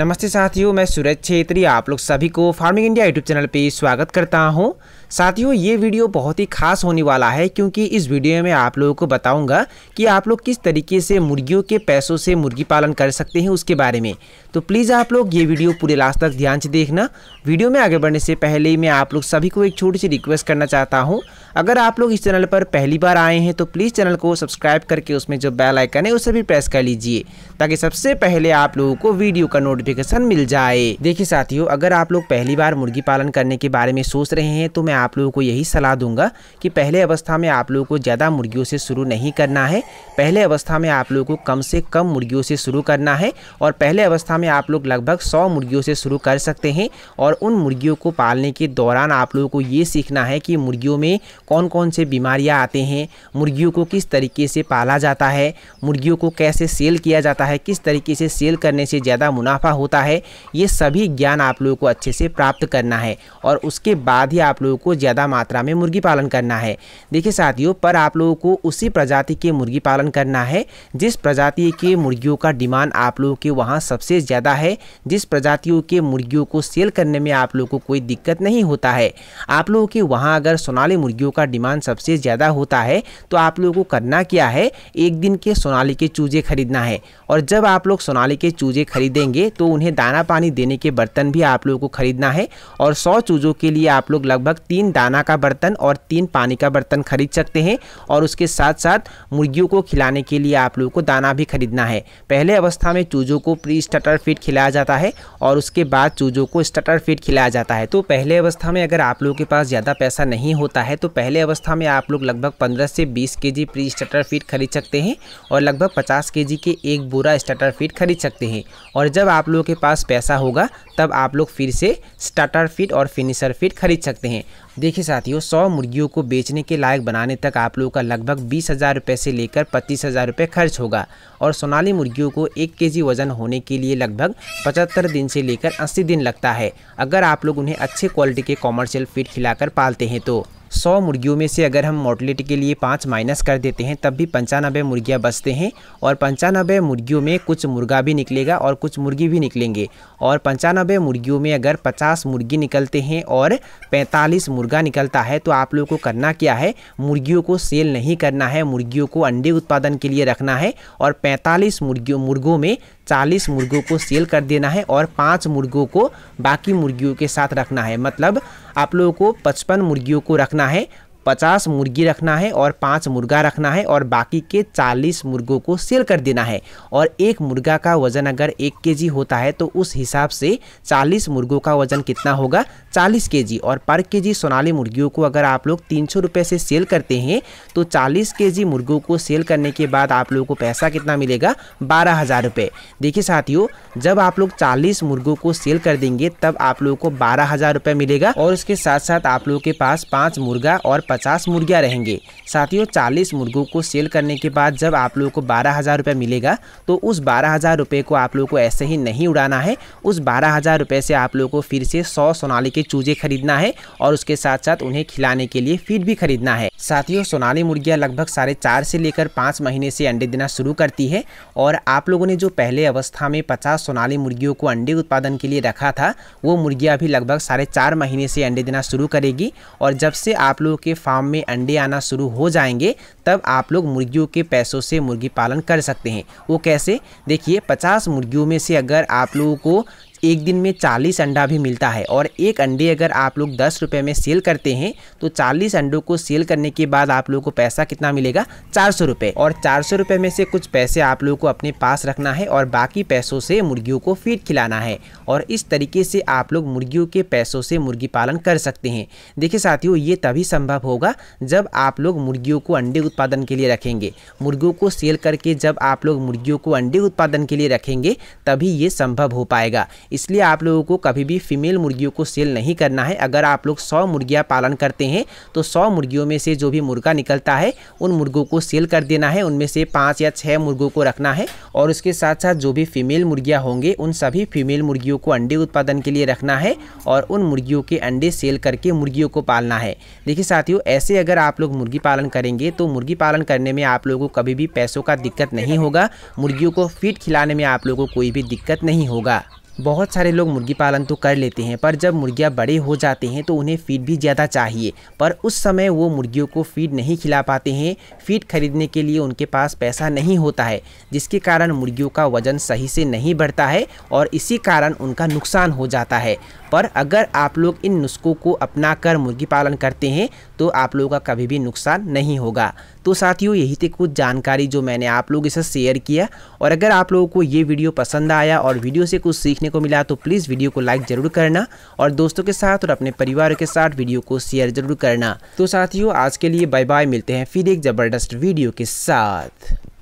नमस्ते साथियों मैं सूरज छेत्री आप लोग सभी को फार्मिंग इंडिया यूट्यूब चैनल पे स्वागत करता हूं साथियों ये वीडियो बहुत ही खास होने वाला है क्योंकि इस वीडियो में आप लोगों को बताऊंगा कि आप लोग किस तरीके से मुर्गियों के पैसों से मुर्गी पालन कर सकते हैं उसके बारे में तो प्लीज़ आप लोग ये वीडियो पूरे लास्ट तक ध्यान से देखना वीडियो में आगे बढ़ने से पहले मैं आप लोग सभी को एक छोटी सी रिक्वेस्ट करना चाहता हूँ अगर आप लोग इस चैनल पर पहली बार आए हैं तो प्लीज़ चैनल को सब्सक्राइब करके उसमें जो बेल आइकन है उसे भी प्रेस कर लीजिए ताकि सबसे पहले आप लोगों को वीडियो का नोटिफिकेशन मिल जाए देखिए साथियों अगर आप लोग पहली बार मुर्गी पालन करने के बारे में सोच रहे हैं तो मैं आप लोगों को यही सलाह दूंगा कि पहले अवस्था में आप लोगों को ज़्यादा मुर्गियों से शुरू नहीं करना है पहले अवस्था में आप लोगों को कम से कम मुर्गियों से शुरू करना है और पहले अवस्था में आप लोग लगभग सौ मुर्गियों से शुरू कर सकते हैं और उन मुर्गियों को पालने के दौरान आप लोगों को ये सीखना है कि मुर्गियों में कौन कौन से बीमारियां आते हैं मुर्गियों को किस तरीके से पाला जाता है मुर्गियों को कैसे सेल किया जाता है किस तरीके से सेल करने से ज़्यादा मुनाफा होता है ये सभी ज्ञान आप लोगों को अच्छे से प्राप्त करना है और उसके बाद ही आप लोगों को ज़्यादा मात्रा में मुर्गी पालन करना है देखिए साथियों पर आप लोगों को उसी प्रजाति के मुर्गी पालन करना है जिस प्रजाति के मुर्गियों का डिमांड आप लोगों के वहाँ सबसे ज़्यादा है जिस प्रजातियों के मुर्गियों को सेल करने में आप लोगों को कोई दिक्कत नहीं होता है आप लोगों के वहाँ अगर सोनाली मुर्गियों का डिमांड सबसे ज़्यादा होता है तो आप लोगों को करना क्या है एक दिन के सोनाली के चूजे खरीदना है और जब आप लोग सोनाली के चूजे खरीदेंगे तो उन्हें दाना पानी देने के बर्तन भी आप लोगों को खरीदना है और सौ चूजों के लिए आप लोग लगभग तीन दाना का बर्तन और तीन पानी का बर्तन खरीद सकते हैं और उसके साथ साथ मुर्गियों को खिलाने के लिए आप लोगों को दाना भी खरीदना है पहले अवस्था में चूजों को प्री स्टटर फीड खिलाया जाता है और उसके बाद चूजों को स्टटर फीड खिलाया जाता है तो पहले अवस्था में अगर आप लोगों के पास ज़्यादा पैसा नहीं होता है तो पहले पहले अवस्था में आप लोग लगभग 15 से 20 के जी प्री स्टार्टर फीड खरीद सकते हैं और लगभग 50 के जी के एक बुरा स्टार्टर फीड खरीद सकते हैं और जब आप लोगों के पास पैसा होगा तब आप लोग फिर से स्टार्टर फीड और फिनिशर फीड खरीद सकते हैं देखिए साथियों सौ मुर्गियों को बेचने के लायक बनाने तक आप लोगों का लगभग बीस हज़ार रुपये से लेकर पच्चीस हज़ार रुपये खर्च होगा और सोनाली मुर्गियों को एक केजी वजन होने के लिए लगभग पचहत्तर दिन से लेकर अस्सी दिन लगता है अगर आप लोग उन्हें अच्छे क्वालिटी के कॉमर्शियल फीड खिलाकर पालते हैं तो सौ मुर्गियों में से अगर हम मोर्टिलिटी के लिए पाँच माइनस कर देते हैं तब भी पंचानबे मुर्गियाँ बचते हैं और पंचानबे मुर्गियों में कुछ मुर्गा भी निकलेगा और कुछ मुर्गी भी निकलेंगे और पंचानबे मुर्गियों में अगर पचास मुर्गी निकलते हैं और पैंतालीस मुर्गा निकलता है तो आप लोगों को करना क्या है मुर्गियों को सेल नहीं करना है मुर्गियों को अंडे उत्पादन के लिए रखना है और पैंतालीस मुर्गियों मुर्गों में चालीस मुर्गों को सेल कर देना है और पाँच मुर्गों को बाकी मुर्गियों के साथ रखना है मतलब आप लोगों को पचपन मुर्गियों को रखना है पचास मुर्गी रखना है और पाँच मुर्गा रखना है और बाकी के चालीस मुर्गों को सेल कर देना है और एक मुर्गा का वज़न अगर एक के होता है तो उस हिसाब से चालीस मुर्गों का वज़न कितना होगा चालीस के जी और पर के जी सोनाली मुर्गियों को अगर आप लोग तीन सौ से सेल करते हैं तो चालीस के जी मुर्गों को सेल करने के बाद आप लोगों को पैसा कितना मिलेगा बारह हज़ार रुपये देखिए साथियों जब आप लोग चालीस मुर्गों को सेल कर देंगे तब आप लोगों को बारह हज़ार रुपये मिलेगा और उसके साथ साथ आप लोगों के पास पाँच मुर्गा और पचास मुर्गियाँ रहेंगे साथियों चालीस मुर्गों को सेल करने के बाद जब आप लोगों को बारह हज़ार रुपये मिलेगा तो उस बारह हज़ार रुपये को आप लोगों को ऐसे ही नहीं उड़ाना है उस बारह हज़ार रुपये से आप लोगों को फिर से सौ सोनाली के चूजे खरीदना है और उसके साथ साथ उन्हें खिलाने के लिए फीड भी खरीदना है साथियों सोनाली मुर्गियाँ लगभग साढ़े चार से लेकर पाँच महीने से अंडे देना शुरू करती है और आप लोगों ने जो पहले अवस्था में पचास सोनाली मुर्गियों को अंडे उत्पादन के लिए रखा था वो मुर्गियाँ भी लगभग साढ़े चार महीने से अंडे देना शुरू करेगी और जब से आप लोगों के फार्म में अंडे आना शुरू हो जाएंगे तब आप लोग मुर्गियों के पैसों से मुर्गी पालन कर सकते हैं वो कैसे देखिए पचास मुर्गियों में से अगर आप लोगों को एक दिन में चालीस अंडा भी मिलता है और एक अंडे अगर आप लोग दस रुपये में सेल करते हैं तो चालीस अंडों को सेल करने के बाद आप लोगों को पैसा कितना मिलेगा चार सौ रुपये और चार सौ रुपये में से कुछ पैसे आप लोगों को अपने पास रखना है और बाकी पैसों से मुर्गियों को फीड खिलाना है और इस तरीके से आप लोग मुर्गियों के पैसों से मुर्गी पालन कर सकते हैं देखिए साथियों ये तभी संभव होगा जब आप लोग मुर्गियों को अंडे उत्पादन के लिए रखेंगे मुर्गियों को सेल करके जब आप लोग मुर्गियों को अंडे उत्पादन के लिए रखेंगे तभी ये संभव हो पाएगा इसलिए आप लोगों को कभी भी फीमेल मुर्गियों को सेल नहीं करना है अगर आप लोग सौ मुर्गियाँ पालन करते हैं तो सौ मुर्गियों में से जो भी मुर्गा निकलता है उन मुर्गों को सेल कर देना है उनमें से पाँच या छः मुर्गों को रखना है और उसके साथ साथ जो भी फीमेल मुर्गियाँ होंगे उन सभी फीमेल मुर्गियों को अंडे उत्पादन के लिए रखना है और उन मुर्गियों के अंडे सेल करके मुर्गियों को पालना है देखिए साथियों ऐसे अगर आप लोग मुर्गी पालन करेंगे तो मुर्गी पालन करने में आप लोगों को कभी भी पैसों का दिक्कत नहीं होगा मुर्गियों को फीट खिलाने में आप लोगों को कोई भी दिक्कत नहीं होगा बहुत सारे लोग मुर्गी पालन तो कर लेते हैं पर जब मुर्गियाँ बड़े हो जाते हैं तो उन्हें फ़ीड भी ज़्यादा चाहिए पर उस समय वो मुर्गियों को फ़ीड नहीं खिला पाते हैं फ़ीड खरीदने के लिए उनके पास पैसा नहीं होता है जिसके कारण मुर्गियों का वज़न सही से नहीं बढ़ता है और इसी कारण उनका नुकसान हो जाता है पर अगर आप लोग इन नुस्खों को अपना कर मुर्गी पालन करते हैं तो आप लोगों का कभी भी नुकसान नहीं होगा तो साथियों यही थी कुछ जानकारी जो मैंने आप लोगों से शेयर किया और अगर आप लोगों को ये वीडियो पसंद आया और वीडियो से कुछ सीखने को मिला तो प्लीज़ वीडियो को लाइक ज़रूर करना और दोस्तों के साथ और अपने परिवार के साथ वीडियो को शेयर ज़रूर करना तो साथियों आज के लिए बाय बाय मिलते हैं फिर एक ज़बरदस्त वीडियो के साथ